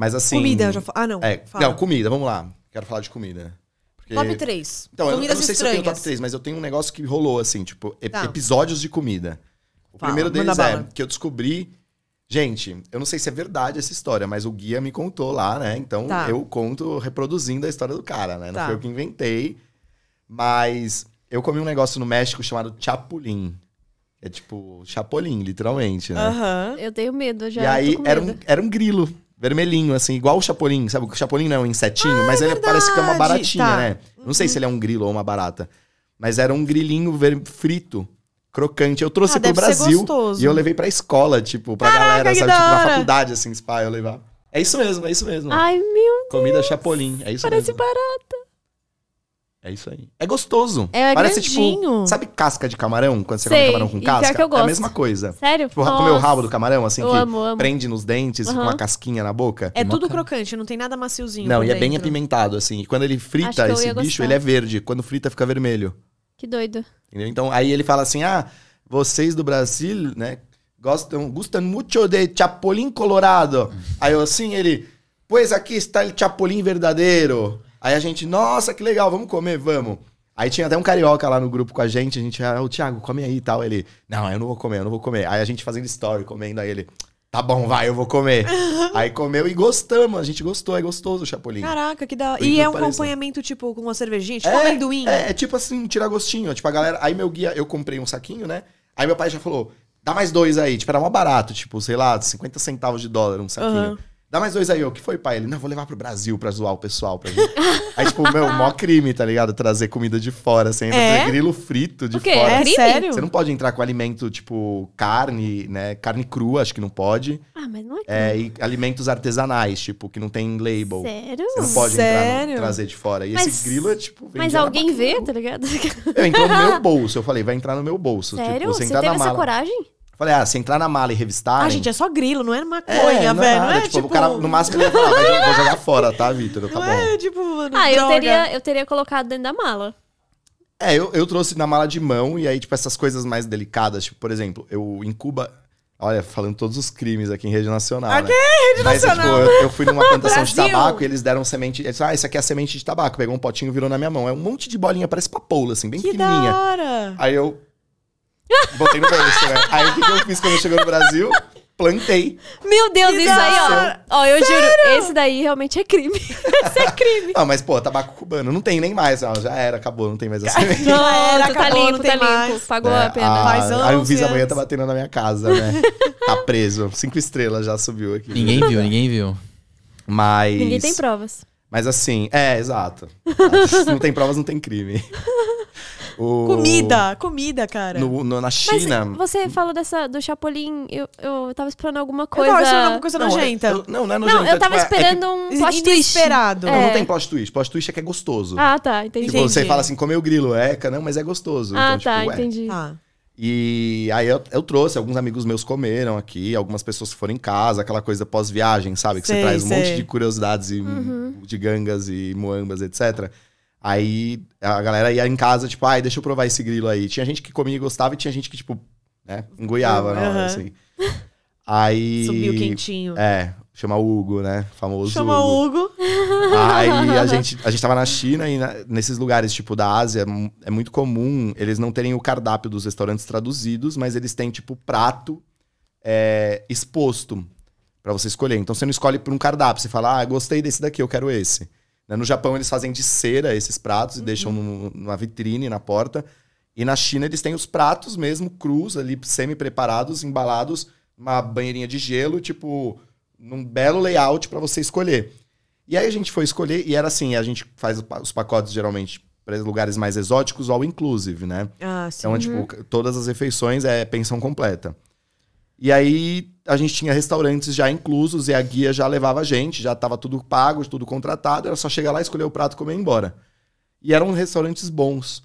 Mas assim. Comida, eu já falo. Ah, não. É, fala. Não, comida, vamos lá. Quero falar de comida. Porque... Top 3. Então, Comidas eu, eu não sei estranhas. se eu tenho top 3, mas eu tenho um negócio que rolou, assim, tipo, tá. episódios de comida. O fala, primeiro deles é que eu descobri. Gente, eu não sei se é verdade essa história, mas o guia me contou lá, né? Então tá. eu conto reproduzindo a história do cara, né? Não tá. foi eu que inventei. Mas eu comi um negócio no México chamado chapulim. É tipo chapolim, literalmente, né? Aham. Eu tenho medo já. E aí era um, era um grilo. Vermelhinho, assim, igual o Chapolin. sabe? O Chapolin não é um insetinho, ah, mas é ele parece que é uma baratinha, tá. né? Não sei uhum. se ele é um grilo ou uma barata. Mas era um grilinho ver... frito, crocante. Eu trouxe ah, pro Brasil e eu levei pra escola, tipo, pra Caraca, galera, sabe? Tipo, pra faculdade, assim, spa, eu levar É isso mesmo, é isso mesmo. Ai, meu Comida Deus. Comida Chapolin, é isso parece mesmo. Parece barata. É isso aí. É gostoso. É, é Parece tipo, grandinho. tipo. Sabe casca de camarão? Quando você Sei. come camarão com casca? Que eu gosto. É a mesma coisa. Sério? Tipo, Nossa. comer o rabo do camarão, assim, eu que amo, amo. prende nos dentes, uhum. com uma casquinha na boca. É tudo crocante, não tem nada maciozinho. Não, e dentro. é bem apimentado, assim. E quando ele frita esse bicho, ele é verde. Quando frita, fica vermelho. Que doido. Entendeu? Então, aí ele fala assim: ah, vocês do Brasil, né, gostam, gostam muito de chapolim colorado. Aí eu assim, ele. Pois aqui está o chapolim verdadeiro. Aí a gente, nossa, que legal, vamos comer, vamos. Aí tinha até um carioca lá no grupo com a gente, a gente, era o Thiago, come aí e tal. Ele, não, eu não vou comer, eu não vou comer. Aí a gente fazendo story, comendo, aí ele, tá bom, vai, eu vou comer. aí comeu e gostamos, a gente gostou, é gostoso o chapolim. Caraca, que da hora. E é um acompanhamento, tipo, com uma cervejinha, tipo é, amendoim. É, é, tipo assim, tira gostinho. Tipo, a galera, aí meu guia, eu comprei um saquinho, né? Aí meu pai já falou, dá mais dois aí, tipo, era mó barato, tipo, sei lá, 50 centavos de dólar um saquinho. Uhum. Dá mais dois aí, o que foi, pai? Ele, não, vou levar pro Brasil pra zoar o pessoal. Pra aí, tipo, meu, mó crime, tá ligado? Trazer comida de fora, assim. É? Grilo frito de o quê? fora. É crime? Sério? Você não pode entrar com alimento, tipo, carne, né? Carne crua, acho que não pode. Ah, mas não é, é E alimentos artesanais, tipo, que não tem label. Sério? Você não pode Sério? entrar, no, trazer de fora. E mas, esse grilo é, tipo... Mas alguém vê, tá ligado? Eu, entrou no meu bolso. Eu falei, vai entrar no meu bolso. Sério? Tipo, você, você teve na mala. essa coragem? Falei, ah, se entrar na mala e revistar. Ah, gente, é só grilo, não é maconha, é, é velho. não é, tipo, tipo... o cara, no máximo, ele ia falar, vou jogar fora, tá, Vitor? Tá bom. É, tipo, mano, Ah, eu teria, eu teria colocado dentro da mala. É, eu, eu trouxe na mala de mão, e aí, tipo, essas coisas mais delicadas, tipo, por exemplo, eu em Cuba, Olha, falando todos os crimes aqui em rede nacional. Aqui, né? É rede Mas, tipo, nacional. Tipo, eu, eu, fui numa plantação de tabaco e eles deram semente. Eles falaram, ah, isso aqui é a semente de tabaco. Pegou um potinho virou na minha mão. É um monte de bolinha, parece papoula, assim, bem que pequenininha. Da hora. Aí eu Botei no bolso, né? Aí o que, que eu fiz quando chegou no Brasil? Plantei. Meu Deus, que isso aí, ó. Ó, eu Sério? juro, esse daí realmente é crime. esse é crime. Não, mas, pô, tabaco cubano não tem nem mais. Ó, já era, acabou, não tem mais Assim. Não, tá era, acabou, tá limpo, não tem tá limpo. Mais. Pagou é, a pena. A, aí o Anvisa amanhã tá batendo na minha casa, né? tá preso. Cinco estrelas já subiu aqui. Ninguém viu, ninguém viu. Mas. Ninguém tem provas. Mas assim, é, exato. Não tem provas, não tem crime. O... Comida, comida, cara. No, no, na China. Mas você falou dessa, do Chapolin, eu, eu tava esperando alguma coisa. Eu tava esperando alguma coisa não, nojenta. É, eu, não, não é nojenta. Não, eu tava esperando é, é que... um plot twist. Inesperado. É. Não, não tem plot twist. Plot twist é que é gostoso. Ah, tá, entendi. Tipo, você fala assim, comeu grilo, é, não, mas é gostoso. Ah, então, tá, tipo, é. entendi. Ah. E aí eu, eu, trouxe, alguns amigos meus comeram aqui, algumas pessoas foram em casa, aquela coisa pós-viagem, sabe? Que sei, você traz um monte de curiosidades e uhum. de gangas e moambas, etc. Aí a galera ia em casa, tipo, ai, deixa eu provar esse grilo aí. Tinha gente que comia e gostava e tinha gente que, tipo, né, engoiava na hora, assim. Aí. Subiu quentinho. É, chama Hugo, né? Famoso. Chama Hugo. Hugo. Aí a gente, a gente tava na China e na, nesses lugares, tipo, da Ásia, é muito comum eles não terem o cardápio dos restaurantes traduzidos, mas eles têm, tipo, prato é, exposto para você escolher. Então você não escolhe por um cardápio, você fala, ah, gostei desse daqui, eu quero esse. Né? No Japão, eles fazem de cera esses pratos e deixam uhum. no, numa vitrine na porta. E na China, eles têm os pratos mesmo, crus, ali, semi-preparados, embalados, uma banheirinha de gelo, tipo, num belo layout para você escolher. E aí a gente foi escolher, e era assim: a gente faz os pacotes geralmente para lugares mais exóticos, all inclusive, né? Ah, então, sim. Então, uhum. tipo, todas as refeições é pensão completa. E aí a gente tinha restaurantes já inclusos e a guia já levava a gente, já estava tudo pago, tudo contratado, era só chegar lá, escolher o prato, comer e ir embora. E eram restaurantes bons.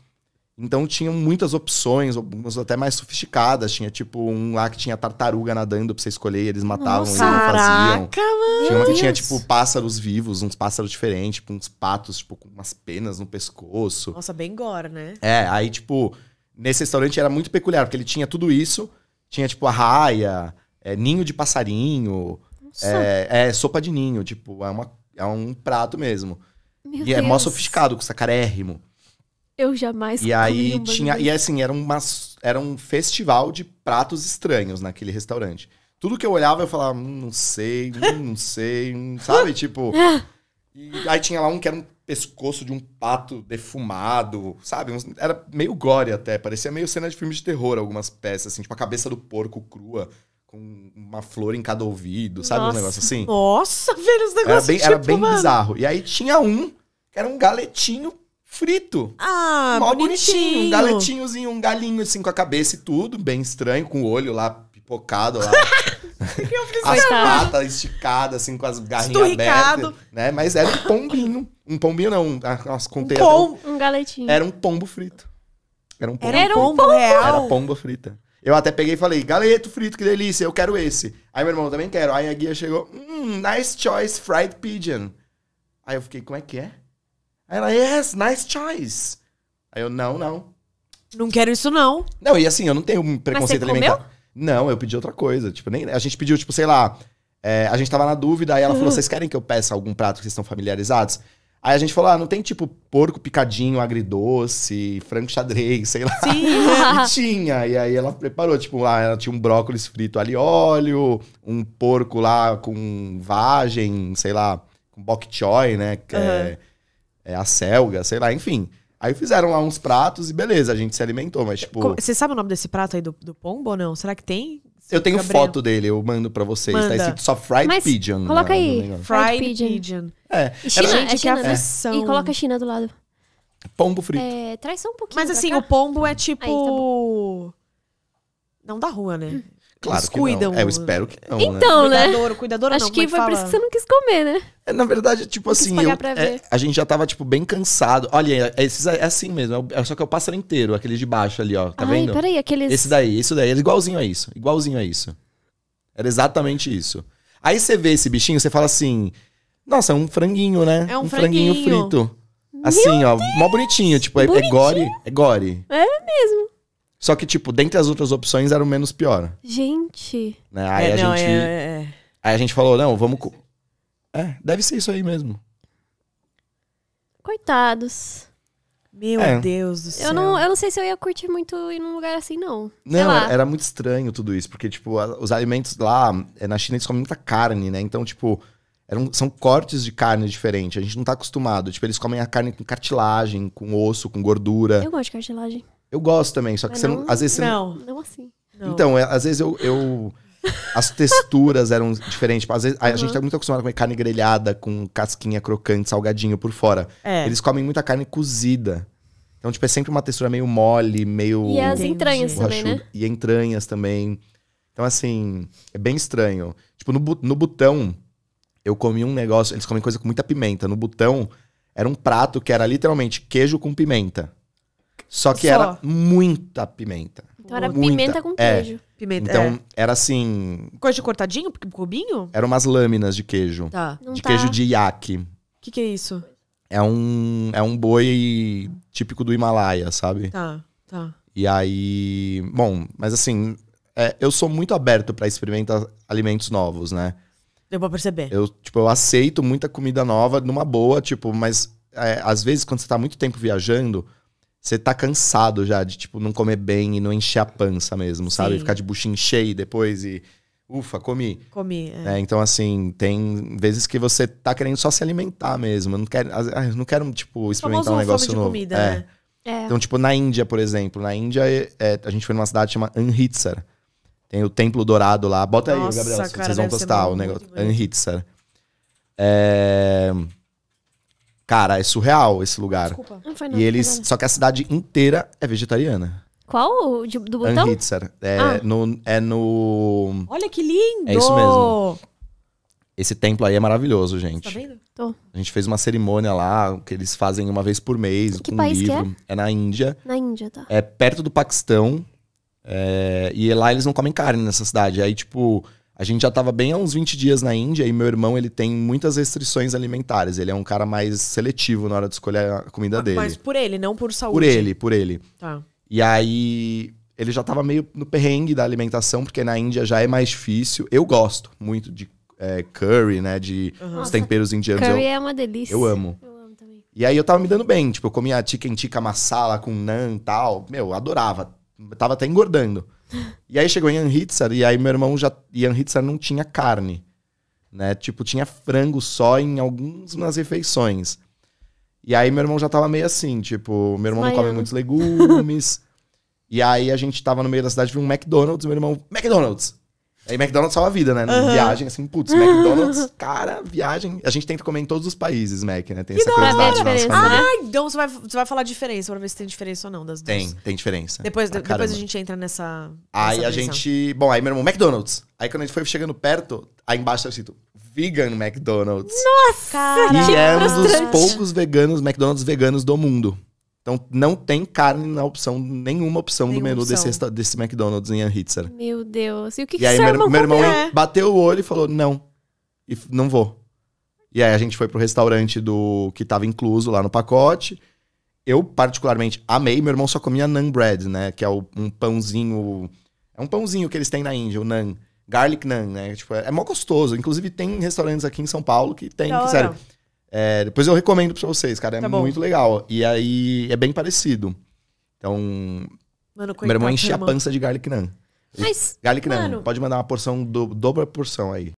Então tinham muitas opções, algumas até mais sofisticadas. Tinha tipo um lá que tinha tartaruga nadando pra você escolher, eles matavam Nossa, e não faziam. Caraca, tinha uma que tinha tipo pássaros vivos, uns pássaros diferentes, tipo uns patos, tipo com umas penas no pescoço. Nossa, bem gore, né? É, aí tipo, nesse restaurante era muito peculiar, porque ele tinha tudo isso. Tinha tipo a raia, é, ninho de passarinho, é, é, sopa de ninho, tipo, é, uma, é um prato mesmo. Meu e Deus. é mó sofisticado, com sacarérrimo. Eu jamais E aí tinha. E assim, era, uma, era um festival de pratos estranhos naquele restaurante. Tudo que eu olhava, eu falava, hum, não sei, hum, não sei, hum, sabe? Tipo. Ah. E aí tinha lá um que era um pescoço de um pato defumado, sabe? Era meio gore até, parecia meio cena de filme de terror, algumas peças, assim, tipo a cabeça do porco crua com uma flor em cada ouvido, sabe? Nossa, um negócio assim. Nossa, velho, os negócios. Era bem, tipo, era bem mano. bizarro. E aí tinha um que era um galetinho frito. Ah, bonitinho. bonitinho. Um galetinhozinho, um galinho assim com a cabeça e tudo, bem estranho, com o olho lá pipocado lá. as patas esticadas, assim, com as garrinhas abertas. Né? Mas era um pombinho. Um pombinho não, um, ah, nossa, um, pom, um galetinho. Era um pombo frito. Era um pombo, era um pombo, pombo real. Era pombo frita. Eu até peguei e falei, galeto frito, que delícia, eu quero esse. Aí meu irmão, também quero. Aí a guia chegou, hum, nice choice, fried pigeon. Aí eu fiquei, como é que é? Aí ela, yes, nice choice. Aí eu, não, não. Não quero isso, não. Não, e assim, eu não tenho preconceito Mas você alimentar. Comeu? Não, eu pedi outra coisa. Tipo, nem, a gente pediu, tipo, sei lá, é, a gente tava na dúvida, aí ela uhum. falou, vocês querem que eu peça algum prato que vocês estão familiarizados? Aí a gente falou, ah, não tem tipo porco picadinho, agridoce, frango xadrez, sei lá. Sim. e tinha. E aí ela preparou, tipo, lá ela tinha um brócolis frito ali óleo, um porco lá com vagem, sei lá, com bok choy, né? Que uhum. é, é a selga, sei lá, enfim. Aí fizeram lá uns pratos e beleza, a gente se alimentou, mas tipo. Você sabe o nome desse prato aí do, do pombo ou não? Será que tem? eu tenho Gabriel. foto dele, eu mando pra vocês. Tá? Manda. Tá escrito só Fried mas Pigeon. Coloca na, né, aí. Fried, fried, Pigeon. pigeon. É. China, Era... É gente, é China, que né? aflição. E coloca a China do lado. Pombo frito. É, traz só um pouquinho. Mas assim, cá. o pombo é tipo. Aí, tá tipo não da rua, né? Hum. Claro Eles cuidam. É, eu espero que não. Né? Então, né? né? Cuidador, cuidador Acho não, que é foi fala? por isso que você não quis comer, né? É, na verdade, tipo assim, eu, é, a gente já tava, tipo, bem cansado. Olha, é, esses é, é assim mesmo. É, só que é o pássaro inteiro, aquele de baixo ali, ó. Tá Ai, vendo? Peraí, aqueles. Esse daí, isso daí. Era igualzinho a isso. Igualzinho a isso. Era exatamente isso. Aí você vê esse bichinho, você fala assim. Nossa, é um franguinho, né? É um, um franguinho. franguinho. frito. Assim, Meu ó, Deus! mó bonitinho. Tipo, é, é bonitinho. é gore. É gore. É mesmo. Só que, tipo, dentre as outras opções era o menos pior. Gente. Né? Aí é, a não, gente. É, é, é. aí a gente falou, não, vamos. É, deve ser isso aí mesmo. Coitados. Meu é. Deus do céu. Eu não, eu não sei se eu ia curtir muito ir num lugar assim, não. Não, era, era, muito estranho tudo isso, porque, tipo, os alimentos lá, na China eles comem muita carne, né? Então, tipo, eram, são cortes de carne diferente. A gente não tá acostumado. Tipo, eles comem a carne com cartilagem, com osso, com gordura. Eu gosto de cartilagem. Eu gosto também, só que Mas você não, não, Às vezes não, você não. Não, assim. Não. Então, é, às vezes eu. eu as texturas eram diferentes. Tipo, às vezes, uhum. a, gente uhum. tá muito acostumado a comer carne grelhada, com casquinha crocante, salgadinho por fora. É. Eles comem muita carne cozida. Então, tipo, é sempre uma textura meio mole, meio. E as entranhas também, né? E entranhas também. Então, assim, é bem estranho. Tipo, no, no botão eu comi um negócio, eles comem coisa com muita pimenta. No botão, era um prato que era literalmente queijo com pimenta. Só que Só. era muita pimenta. Então era muita. pimenta com é. queijo. É. Pimenta, então é. era assim. Coisa cortadinho, cubinho? Eram umas lâminas de queijo. Tá. De tá. queijo de iaque. O que, que é isso? É um, é um boi típico do Himalaia, sabe? Tá, tá. E aí. Bom, mas assim, é, eu sou muito aberto para experimentar alimentos novos, né? Deu pra perceber. Eu, tipo, eu aceito muita comida nova numa boa, tipo, mas é, às vezes quando você tá muito tempo viajando, você tá cansado já de, tipo, não comer bem e não encher a pança mesmo, Sim. E Ficar de buchinho cheio depois e. Ufa, comi. Comi. É. É, então, assim, tem vezes que você tá querendo só se alimentar mesmo. Eu não quero, ah, eu não quero tipo, experimentar um negócio fome novo. Comida, é. Né? É. Então, tipo, na Índia, por exemplo. Na Índia, é, a gente foi numa cidade chamada Amritsar. Tem o Templo Dourado lá. Bota Nossa, aí, Gabriel, cara, vocês vão postar o negócio. Anhitsa. É, é... Cara, é surreal esse lugar. Desculpa. Não foi nada, e eles. Não. Só que a cidade inteira é vegetariana. Qual? De, do é botão? Anhitser. É, ah. no, é no. Olha que lindo! É isso mesmo. Esse templo aí é maravilhoso, tá gente. tá vendo? Tô. A gente fez uma cerimônia lá, que eles fazem uma vez por mês, que com um é? livro. É? é? na Índia. Na Índia, tá. É perto do Paquistão. É, e lá eles não comem carne nessa cidade. Aí, tipo, a gente já tava bem há uns 20 dias na Índia e meu irmão, ele tem muitas restrições alimentares. Ele é um cara mais seletivo na hora de escolher a comida dele. Mas por ele, não por saúde. Por ele, por ele. Tá. E aí, ele já tava meio no perrengue da alimentação, porque na Índia já é mais difícil. Eu gosto muito de é, curry, né? De uhum. os temperos indianos. Curry eu, é uma delícia. Eu amo. Eu amo também. E aí eu tava me dando bem, tipo, eu comia chicken tikka masala com naan e tal. Meu, adorava tava até engordando. E aí chegou Ian Hitzer, e aí meu irmão já. Ian Hitzer não tinha carne. Né? Tipo, tinha frango só em algumas refeições. E aí meu irmão já tava meio assim, tipo, meu irmão Esmaiando. não come muitos legumes. e aí a gente tava no meio da cidade, viu um McDonald's, meu irmão, McDonald's! Aí McDonald's salva a vida, né? Uhum. Viagem, assim, putz, McDonald's, cara, viagem. A gente tenta comer em todos os países, Mac, né? Tem que essa é curiosidade Ah, então você vai, você vai falar a diferença pra ver se tem diferença ou não das duas. Tem, tem diferença. Depois, ah, depois a gente entra nessa. Aí nessa a gente. Bom, aí meu irmão, McDonald's. Aí quando a gente foi chegando perto, aí embaixo tá escrito Vegan McDonald's. Nossa! Cara, e é um dos poucos veganos, McDonald's veganos do mundo. Então não tem carne na opção, nenhuma opção nenhuma do menu opção. Desse, desse McDonald's em Anhitzer. Meu Deus. E o que, e que aí, meu, meu irmão é. bateu o olho e falou: não, e não vou. E aí a gente foi pro restaurante do que tava incluso lá no pacote. Eu, particularmente, amei. Meu irmão só comia naan bread, né? Que é o, um pãozinho. É um pãozinho que eles têm na Índia, o naan. Garlic naan, né? Tipo, é, é mó gostoso. Inclusive, tem restaurantes aqui em São Paulo que tem. Que, sério, é, depois eu recomendo pra vocês, cara. É tá muito legal. E aí é bem parecido. Então. Mano, coitado, meu irmão enche a pança de garlic naan. Mas. Garlic mano, naan. Pode mandar uma porção, do, dobra porção aí.